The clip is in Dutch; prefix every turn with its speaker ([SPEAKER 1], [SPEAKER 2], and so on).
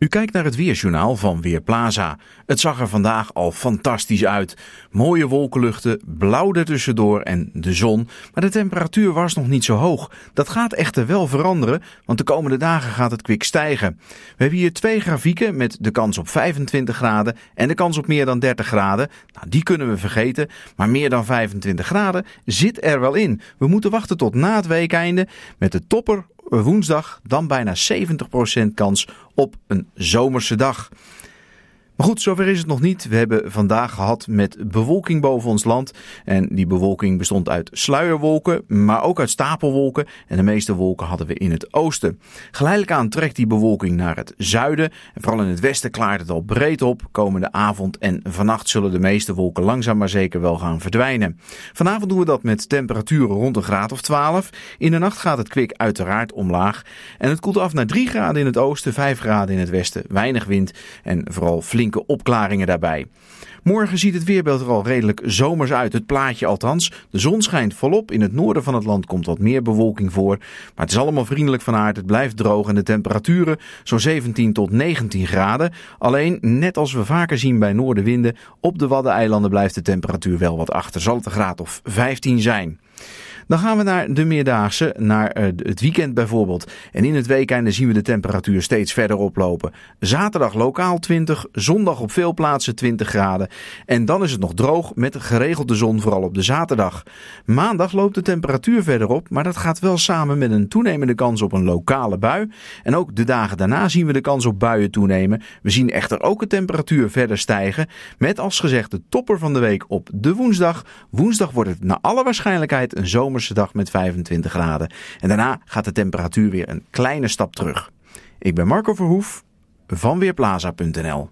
[SPEAKER 1] U kijkt naar het weersjournaal van Weerplaza. Het zag er vandaag al fantastisch uit. Mooie wolkenluchten, blauw tussendoor en de zon. Maar de temperatuur was nog niet zo hoog. Dat gaat echter wel veranderen, want de komende dagen gaat het kwik stijgen. We hebben hier twee grafieken met de kans op 25 graden en de kans op meer dan 30 graden. Nou, die kunnen we vergeten, maar meer dan 25 graden zit er wel in. We moeten wachten tot na het weekeinde met de topper woensdag dan bijna 70% kans op een zomerse dag. Maar goed, zover is het nog niet. We hebben vandaag gehad met bewolking boven ons land. En die bewolking bestond uit sluierwolken, maar ook uit stapelwolken. En de meeste wolken hadden we in het oosten. Geleidelijk aan trekt die bewolking naar het zuiden. En vooral in het westen klaart het al breed op. Komende avond en vannacht zullen de meeste wolken langzaam maar zeker wel gaan verdwijnen. Vanavond doen we dat met temperaturen rond een graad of 12. In de nacht gaat het kwik uiteraard omlaag. En het koelt af naar 3 graden in het oosten, 5 graden in het westen. Weinig wind en vooral flink opklaringen daarbij. Morgen ziet het weerbeeld er al redelijk zomers uit, het plaatje althans. De zon schijnt volop. In het noorden van het land komt wat meer bewolking voor. Maar het is allemaal vriendelijk van aard. Het blijft droog en de temperaturen zo'n 17 tot 19 graden. Alleen, net als we vaker zien bij noordenwinden, op de Waddeneilanden blijft de temperatuur wel wat achter. Zal het een graad of 15 zijn. Dan gaan we naar de meerdaagse, naar eh, het weekend bijvoorbeeld. En in het weekende zien we de temperatuur steeds verder oplopen. Zaterdag lokaal 20, zondag op veel plaatsen 20 graden. En dan is het nog droog met geregelde zon, vooral op de zaterdag. Maandag loopt de temperatuur verder op, maar dat gaat wel samen met een toenemende kans op een lokale bui. En ook de dagen daarna zien we de kans op buien toenemen. We zien echter ook de temperatuur verder stijgen. Met als gezegd de topper van de week op de woensdag. Woensdag wordt het naar alle waarschijnlijkheid een zomer zomerse dag met 25 graden. En daarna gaat de temperatuur weer een kleine stap terug. Ik ben Marco Verhoef van Weerplaza.nl.